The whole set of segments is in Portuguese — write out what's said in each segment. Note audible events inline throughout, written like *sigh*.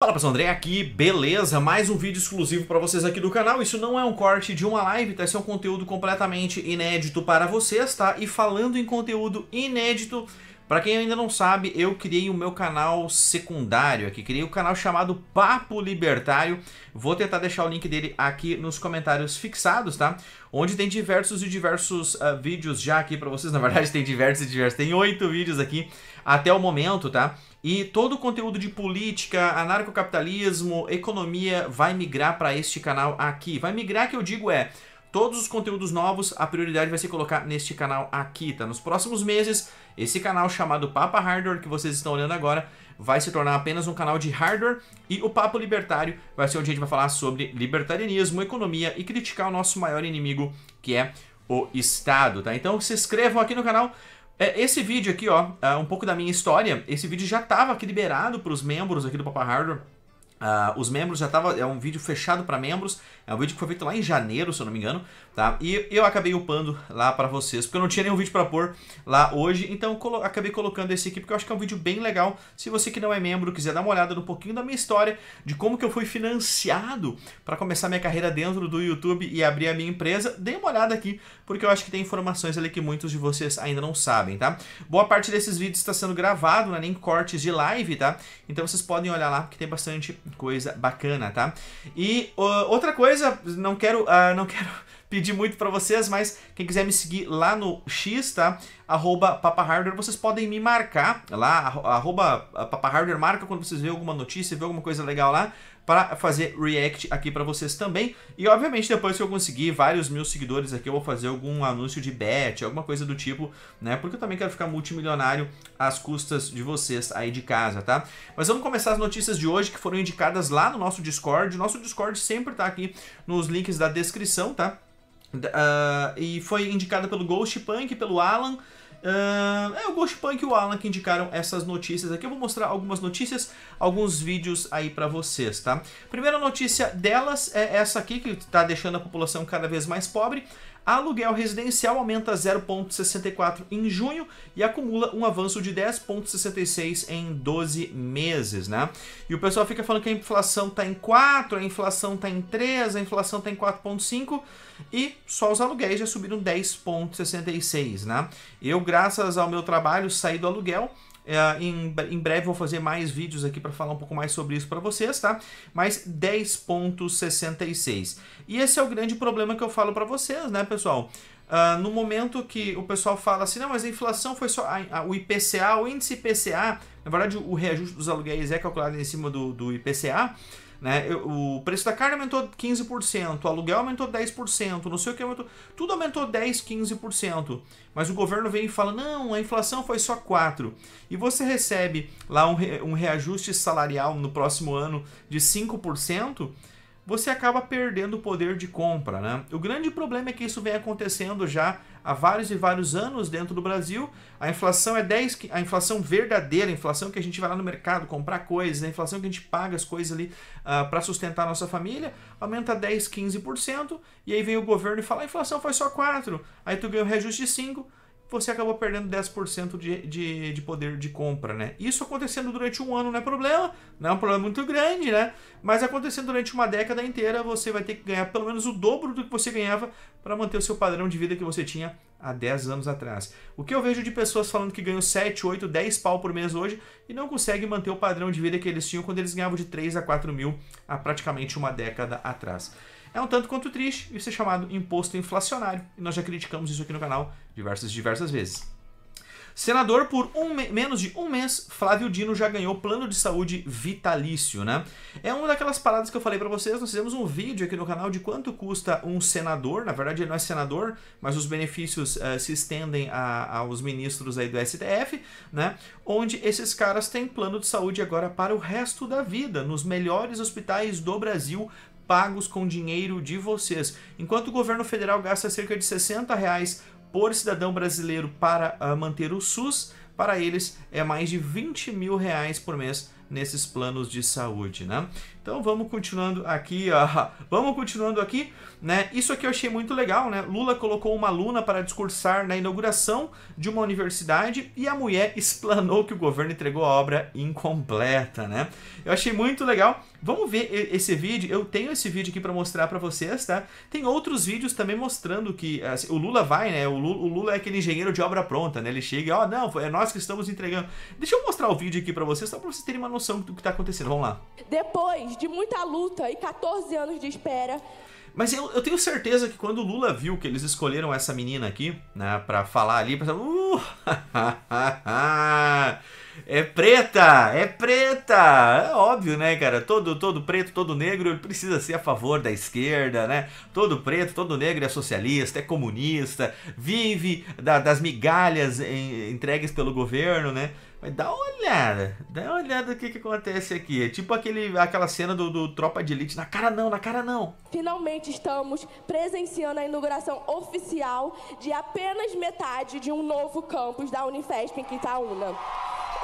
Fala pessoal, André aqui, beleza? Mais um vídeo exclusivo para vocês aqui do canal. Isso não é um corte de uma live, tá? Isso é um conteúdo completamente inédito para vocês, tá? E falando em conteúdo inédito, para quem ainda não sabe, eu criei o meu canal secundário aqui, criei o um canal chamado Papo Libertário. Vou tentar deixar o link dele aqui nos comentários fixados, tá? Onde tem diversos e diversos uh, vídeos já aqui para vocês. *laughs* Na verdade, tem diversos e diversos, tem oito vídeos aqui até o momento, tá? E todo o conteúdo de política, anarcocapitalismo, economia vai migrar para este canal aqui. Vai migrar que eu digo é, todos os conteúdos novos, a prioridade vai ser colocar neste canal aqui, tá? Nos próximos meses, esse canal chamado Papa Hardware, que vocês estão olhando agora, vai se tornar apenas um canal de hardware e o Papo Libertário vai ser onde a gente vai falar sobre libertarianismo, economia e criticar o nosso maior inimigo, que é o Estado, tá? Então se inscrevam aqui no canal, é, esse vídeo aqui, ó, é um pouco da minha história, esse vídeo já estava aqui liberado para os membros aqui do Papa Hardware Uh, os membros já tava. É um vídeo fechado para membros. É um vídeo que foi feito lá em janeiro, se eu não me engano. Tá? E eu acabei upando lá para vocês. Porque eu não tinha nenhum vídeo para pôr lá hoje. Então colo acabei colocando esse aqui. Porque eu acho que é um vídeo bem legal. Se você que não é membro quiser dar uma olhada no pouquinho da minha história. De como que eu fui financiado para começar minha carreira dentro do YouTube e abrir a minha empresa. Dê uma olhada aqui. Porque eu acho que tem informações ali que muitos de vocês ainda não sabem, tá? Boa parte desses vídeos está sendo gravado, né? Nem cortes de live, tá? Então vocês podem olhar lá. Porque tem bastante coisa bacana, tá? E uh, outra coisa, não quero, uh, não quero *laughs* pedir muito para vocês, mas quem quiser me seguir lá no X, tá? Arroba Papa Hardware, vocês podem me marcar lá, arroba ah, Papa Hardware marca quando vocês vê alguma notícia, vê alguma coisa legal lá para fazer react aqui para vocês também. E obviamente depois que eu conseguir vários mil seguidores aqui, eu vou fazer algum anúncio de bet, alguma coisa do tipo, né? Porque eu também quero ficar multimilionário às custas de vocês aí de casa, tá? Mas vamos começar as notícias de hoje que foram indicadas lá no nosso Discord. nosso Discord sempre tá aqui nos links da descrição, tá? Uh, e foi indicada pelo Ghost Punk, pelo Alan, Uh, é o Punk e o Alan que indicaram essas notícias aqui. Eu vou mostrar algumas notícias, alguns vídeos aí para vocês, tá? Primeira notícia delas é essa aqui, que tá deixando a população cada vez mais pobre. Aluguel residencial aumenta 0,64 em junho e acumula um avanço de 10,66 em 12 meses, né? E o pessoal fica falando que a inflação está em 4, a inflação está em 3, a inflação está em 4,5 e só os aluguéis já subiram 10,66, né? Eu, graças ao meu trabalho, saí do aluguel é, em, em, breve vou fazer mais vídeos aqui para falar um pouco mais sobre isso para vocês, tá? Mas 10.66. E esse é o grande problema que eu falo para vocês, né, pessoal? Uh, no momento que o pessoal fala assim, não, mas a inflação foi só. A, a, o IPCA, o índice IPCA, na verdade o reajuste dos aluguéis é calculado em cima do, do IPCA. Né? O preço da carne aumentou 15%, o aluguel aumentou 10%, não sei o que aumentou. Tudo aumentou 10%, 15%. Mas o governo vem e fala: não, a inflação foi só 4%. E você recebe lá um, re, um reajuste salarial no próximo ano de 5% você acaba perdendo o poder de compra. Né? O grande problema é que isso vem acontecendo já há vários e vários anos dentro do Brasil. A inflação é 10, a inflação verdadeira, a inflação que a gente vai lá no mercado comprar coisas, a inflação que a gente paga as coisas ali uh, ah, para sustentar a nossa família, aumenta 10, 15%, e aí vem o governo e fala: a inflação foi só 4, aí tu ganha um reajuste de 5, você acabou perdendo 10% de, de, de poder de compra, né? Isso acontecendo durante um ano não é problema, não é um problema muito grande, né? Mas acontecendo durante uma década inteira, você vai ter que ganhar pelo menos o dobro do que você ganhava para manter o seu padrão de vida que você tinha há 10 anos atrás. O que eu vejo de pessoas falando que ganham 7, 8, 10 pau por mês hoje e não conseguem manter o padrão de vida que eles tinham quando eles ganhavam de 3 a 4 mil há praticamente uma década atrás é um tanto quanto triste isso é chamado imposto inflacionário, e nós já criticamos isso aqui no canal diversas diversas vezes. Senador por um menos de um mês, Flávio Dino já ganhou plano de saúde vitalício, né? É uma daquelas paradas que eu falei para vocês, nós fizemos um vídeo aqui no canal de quanto custa um senador, na verdade ele não é senador, mas os benefícios uh, se estendem a, aos ministros aí do STF, né? Onde esses caras têm plano de saúde agora para o resto da vida, nos melhores hospitais do Brasil, pagos com dinheiro de vocês. Enquanto o governo federal gasta cerca de 60 reais por cidadão brasileiro para uh, manter o SUS, para eles é mais de 20 mil reais por mês nesses planos de saúde, né? Então vamos continuando aqui, ó. *laughs* vamos continuando aqui, né? Isso aqui eu achei muito legal, né? Lula colocou uma aluna para discursar na inauguração de uma universidade e a mulher *laughs* explanou que o governo entregou a obra incompleta, né? Eu achei muito legal. Vamos ver esse vídeo. Eu tenho esse vídeo aqui para mostrar para vocês, tá? Tem outros vídeos também mostrando que assim, o Lula vai, né? O Lula, o Lula, é aquele engenheiro de obra pronta, né? Ele chega, ó, oh, não, é nós que estamos entregando. Deixa eu mostrar o vídeo aqui para vocês, só para vocês terem uma noção do que está acontecendo. Vamos lá. Depois de muita luta e 14 anos de espera. Mas eu, eu tenho certeza que quando o Lula viu que eles escolheram essa menina aqui, né, pra falar ali, pensava, uh, *laughs* é preta, é preta, é óbvio, né, cara, todo, todo preto, todo negro, ele precisa ser a favor da esquerda, né, todo preto, todo negro é socialista, é comunista, vive da, das migalhas em, entregues pelo governo, né, mas dá uma olhada, dá uma olhada o que, que acontece aqui. É tipo aquele, aquela cena do, do Tropa de Elite, na cara não, na cara não. Finalmente estamos presenciando a inauguração oficial de apenas metade de um novo campus da Unifesp em Quitaúna.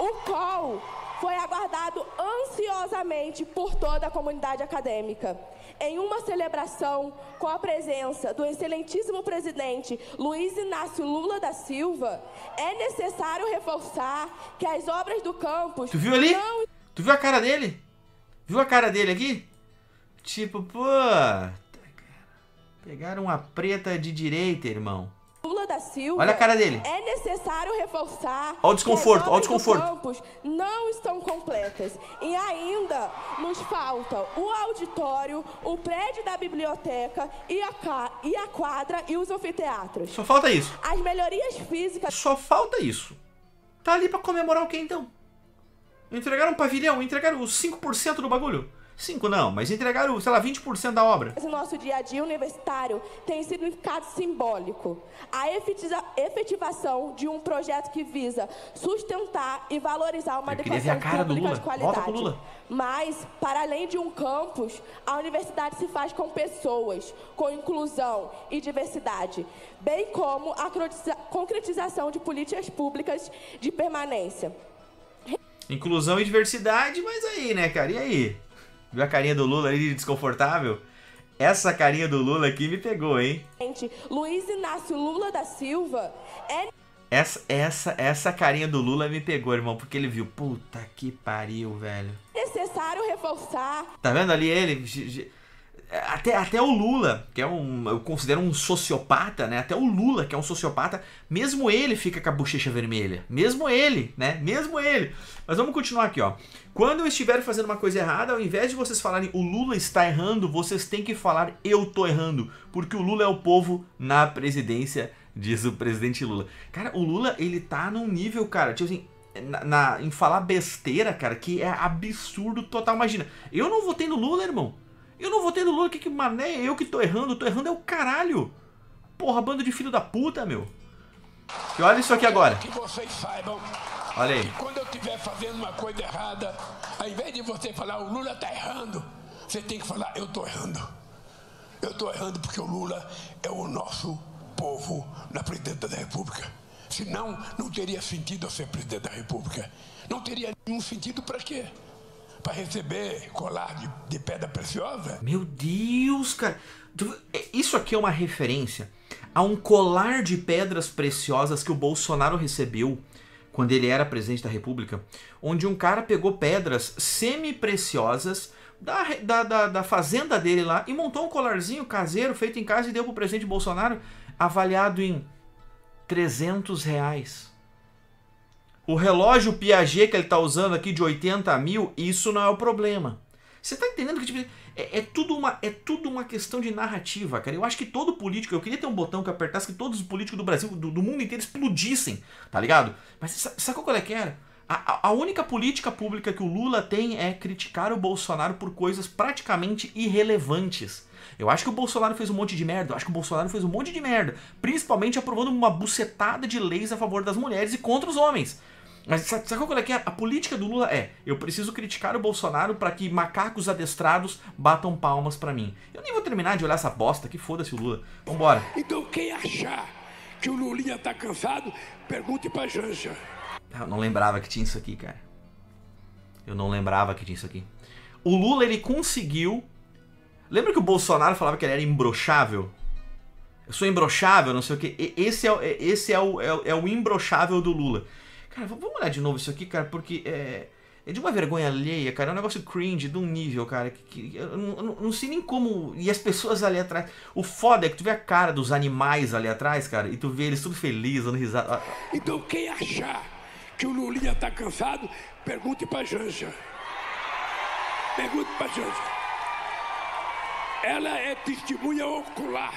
O qual foi aguardado ansiosamente por toda a comunidade acadêmica em uma celebração com a presença do excelentíssimo presidente Luiz Inácio Lula da Silva, é necessário reforçar que as obras do campus. Tu viu ali? Não... Tu viu a cara dele? Viu a cara dele aqui? Tipo, pô. Tá, Pegaram uma preta de direita, irmão. Silva. Olha a cara dele. É necessário reforçar. Olha o desconforto, olha o desconforto. campos não estão completas e ainda nos falta o auditório, o prédio da biblioteca e a, ca... e a quadra e os anfiteatros. Só falta isso. As melhorias físicas. Só falta isso. Tá ali para comemorar o quê então? Entregaram um pavilhão, entregaram os 5% do bagulho. 5 não, mas entregaram, sei lá, 20% da obra. O nosso dia a dia universitário tem significado simbólico. A efetivação de um projeto que visa sustentar e valorizar uma educação pública de qualidade. Mas, para além de um campus, a universidade se faz com pessoas, com inclusão e diversidade, bem como a concretização de políticas públicas de permanência. Inclusão e diversidade, mas aí, né, cara? E aí? Viu a carinha do Lula ali desconfortável? Essa carinha do Lula aqui me pegou, hein? Gente, Luiz Inácio Lula da Silva é. Essa, essa, essa carinha do Lula me pegou, irmão, porque ele viu. Puta que pariu, velho. Necessário reforçar. Tá vendo ali ele? até, até o Lula, que é um, eu considero um sociopata, né? Até o Lula, que é um sociopata, mesmo ele fica com a bochecha vermelha. Mesmo ele, né? Mesmo ele. Mas vamos continuar aqui, ó. Quando eu estiver fazendo uma coisa errada, ao invés de vocês falarem o Lula está errando, vocês têm que falar eu tô errando, porque o Lula é o povo na presidência, diz o presidente Lula. Cara, o Lula, ele tá num nível, cara, tipo assim, na, na, em falar besteira, cara, que é absurdo total. Imagina, eu não votei no Lula, irmão. Eu não votei no Lula, que, que mané é eu que tô errando? Tô errando é o caralho. Porra, bando de filho da puta, meu. E olha isso aqui agora. Que vocês saibam olha aí. que quando eu estiver fazendo uma coisa errada, ao invés de você falar o Lula tá errando, você tem que falar eu tô errando. Eu tô errando porque o Lula é o nosso povo na presidenta da República. Senão, não teria sentido eu ser presidente da República. Não teria nenhum sentido para quê? para receber colar de, de pedra preciosa. Meu Deus, cara. É, isso aqui é uma referência a um colar de pedras preciosas que o Bolsonaro recebeu quando ele era presidente da República, onde um cara pegou pedras semi-preciosas da, da, da, da, fazenda dele lá e montou um colarzinho caseiro feito em casa e deu pro presidente Bolsonaro, avaliado em 300 reais. O relógio Piaget que ele está usando aqui de 80 mil, isso não é o problema. Você está entendendo que tipo, é, é, tudo uma, é tudo uma questão de narrativa, cara. Eu acho que todo político, eu queria ter um botão que apertasse que todos os políticos do Brasil, do, do mundo inteiro, explodissem, tá ligado? Mas sabe qual é que era? A, a, única política pública que o Lula tem é criticar o Bolsonaro por coisas praticamente irrelevantes. Eu acho que o Bolsonaro fez um monte de merda, eu acho que o Bolsonaro fez um monte de merda, principalmente aprovando uma bucetada de leis a favor das mulheres e contra os homens. Mas sabe, sabe qual é que é? A política do Lula é: eu preciso criticar o Bolsonaro para que macacos adestrados batam palmas para mim. Eu nem vou terminar de olhar essa bosta, que foda-se o Lula. Vambora. Então quem achar que o Lulinha tá cansado, pergunte pra Janja. Eu não lembrava que tinha isso aqui, cara. Eu não lembrava que tinha isso aqui. O Lula ele conseguiu Lembra que o Bolsonaro falava que ele era imbrochável? Eu sou imbrochável, não sei o que. Esse é, esse é, o, é, é, o imbrochável do Lula. Cara, vamos olhar de novo isso aqui, cara, porque é, é de uma vergonha alheia, cara. É um negócio cringe, de um nível, cara, que, que eu, não, não, sei nem como. E as pessoas ali atrás. O foda é que tu vê a cara dos animais ali atrás, cara, e tu vê eles tudo felizes, dando risada. Ah, ah. Então quem achar que o Lulinha tá cansado, pergunte pra Janja. Pergunte pra Janja. Ela é testemunha ocular.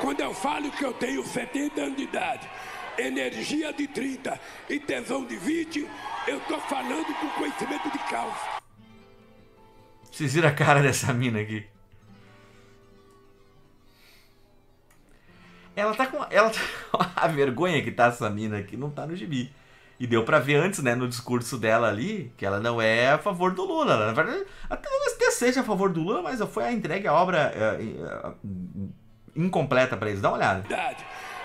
Quando eu falo que eu tenho 70 anos de idade, energia de 30 e tesão de 20, eu tô falando com conhecimento de causa. Vocês viram a cara dessa mina aqui? Ela tá com. Ela tá... *laughs* A vergonha que tá essa mina aqui não tá no gibi. E deu para ver antes, né, no discurso dela ali, que ela não é a favor do Lula. na verdade, até, seja a favor do Lula, mas foi a entrega, a obra é, é, incompleta para eles. Dá uma olhada.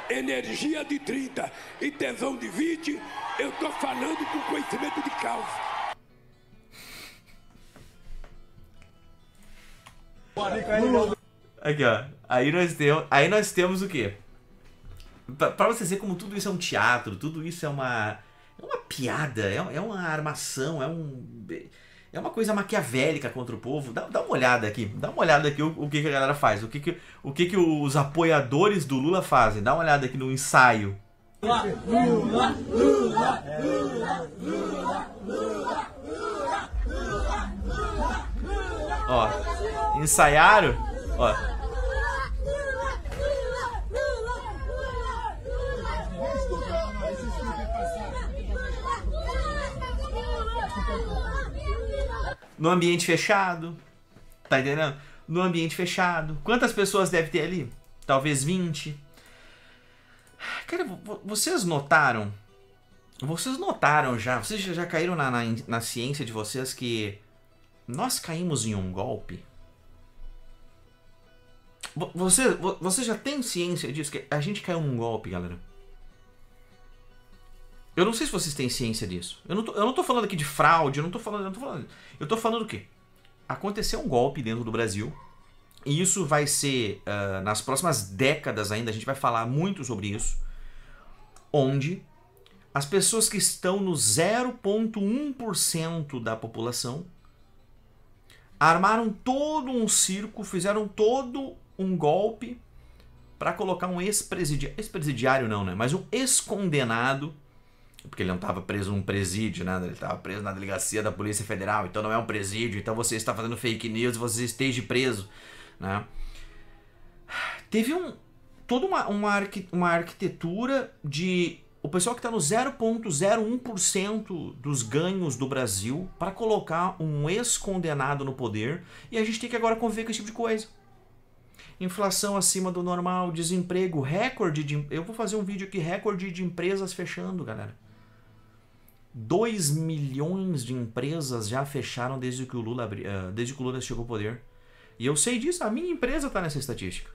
Energia de 30 e tesão de 20, eu tô falando com conhecimento de causa. Aqui, ó. Aí nós, temos, aí nós temos o quê? Pra, pra vocês verem como tudo isso é um teatro, tudo isso é uma piada, é, é uma armação, é um. É uma coisa maquiavélica contra o povo. Dá, dá uma olhada aqui. Dá uma olhada aqui o, o que, que, a galera faz. O, que, que, o que, que os apoiadores do Lula fazem. Dá uma olhada aqui no ensaio. Lula, Lula, Lula, Lula, Lula, Lula, Lula, Lula, Ó, ensaiaram? Ó, No ambiente fechado. Tá entendendo? No ambiente fechado. Quantas pessoas deve ter ali? Talvez 20. Cara, vocês notaram? Vocês notaram já? Vocês já caíram na, na, na ciência de vocês que nós caímos em um golpe? Você, você já tem ciência disso? Que a gente caiu num golpe, galera. Eu não sei se vocês têm ciência disso. Eu não tô, eu não tô falando aqui de fraude, eu não tô falando. Eu, tô falando, eu tô falando do quê? Aconteceu um golpe dentro do Brasil. E isso vai ser. Uh, nas próximas décadas ainda, a gente vai falar muito sobre isso. Onde as pessoas que estão no 0,1% da população armaram todo um circo, fizeram todo um golpe para colocar um ex-presidiário, ex-presidiário não, né? Mas um ex-condenado porque ele não estava preso num presídio, né? Ele estava preso na delegacia da Polícia Federal, então não é um presídio, então você está fazendo fake news, você esteja preso, né? Teve um toda uma, uma, uma arquitetura de o pessoal que está no 0,01% dos ganhos do Brasil para colocar um ex-condenado no poder e a gente tem que agora conviver com esse tipo de coisa. Inflação acima do normal, desemprego, recorde de. Eu vou fazer um vídeo aqui, recorde de empresas fechando, galera 2 milhões de empresas já fecharam desde que o Lula, abri... Eh, desde que o Lula chegou ao poder. E eu sei disso, a minha empresa está nessa estatística.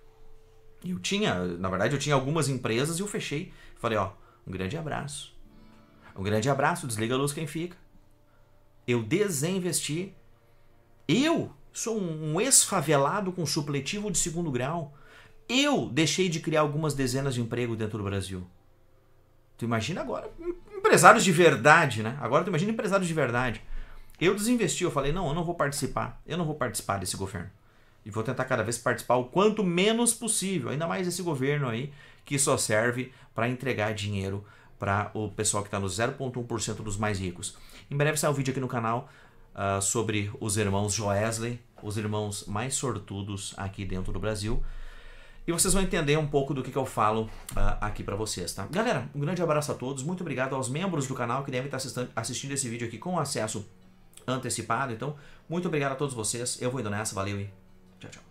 Eu tinha, na verdade, eu tinha algumas empresas e eu fechei. Falei, ó, um grande abraço. Um grande abraço, desliga a luz quem fica. Eu desinvesti. Eu sou um ex-favelado com supletivo de segundo grau. Eu deixei de criar algumas dezenas de emprego dentro do Brasil. Tu imagina agora Empresários de verdade, né? Agora tu imagina empresários de verdade. Eu desinvesti, eu falei, não, eu não vou participar, eu não vou participar desse governo. E vou tentar cada vez participar o quanto menos possível, ainda mais esse governo aí que só serve para entregar dinheiro para o pessoal que está no 0,1% dos mais ricos. Em breve sai um vídeo aqui no canal uh, sobre os irmãos Joesley, os irmãos mais sortudos aqui dentro do Brasil. E vocês vão entender um pouco do que, que eu falo uh, aqui para vocês, tá? Galera, um grande abraço a todos. Muito obrigado aos membros do canal que devem estar tá assistindo, assistindo esse vídeo aqui com acesso antecipado. Então, muito obrigado a todos vocês. Eu vou indo nessa. Valeu e tchau, tchau.